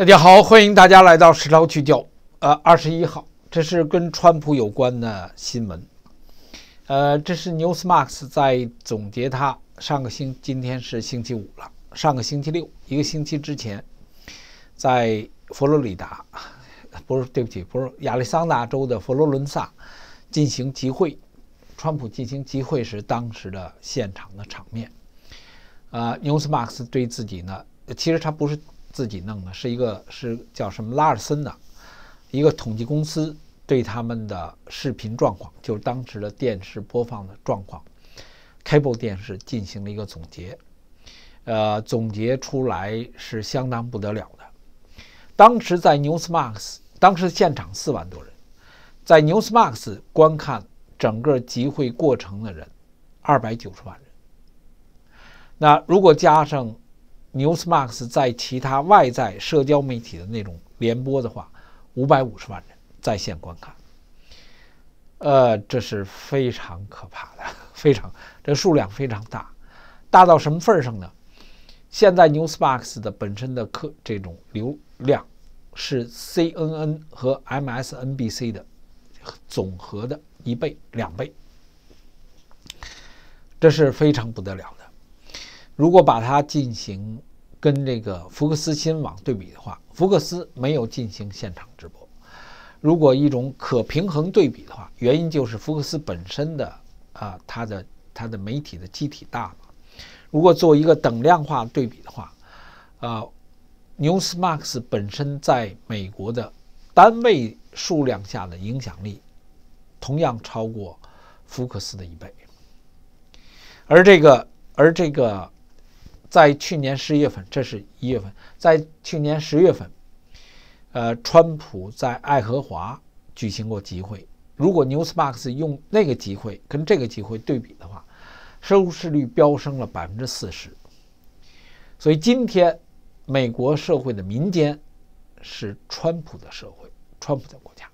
大家好，欢迎大家来到时超聚焦。呃，二十一号，这是跟川普有关的新闻。呃，这是 Newsmax 在总结他上个星，今天是星期五了，上个星期六，一个星期之前，在佛罗里达，不是，对不起，不是亚利桑那州的佛罗伦萨进行集会。川普进行集会时，当时的现场的场面。呃，Newsmax 对自己呢，其实他不是。自己弄的是一个，是叫什么拉尔森的一个统计公司，对他们的视频状况，就是当时的电视播放的状况，cable 电视进行了一个总结，呃，总结出来是相当不得了的。当时在 Newsmax，当时现场四万多人，在 Newsmax 观看整个集会过程的人，二百九十万人。那如果加上。Newsmax 在其他外在社交媒体的那种联播的话，五百五十万人在线观看，呃，这是非常可怕的，非常这数量非常大，大到什么份上呢？现在 Newsmax 的本身的客这种流量是 CNN 和 MSNBC 的总和的一倍两倍，这是非常不得了的。如果把它进行跟这个福克斯新闻对比的话，福克斯没有进行现场直播。如果一种可平衡对比的话，原因就是福克斯本身的啊，它的它的媒体的机体大嘛。如果做一个等量化对比的话，呃，Newsmax 本身在美国的单位数量下的影响力同样超过福克斯的一倍，而这个而这个。在去年十月份，这是一月份，在去年十月份，呃，川普在爱荷华举行过集会。如果 Newsmax 用那个集会跟这个集会对比的话，收视率飙升了百分之四十。所以今天美国社会的民间是川普的社会，川普的国家。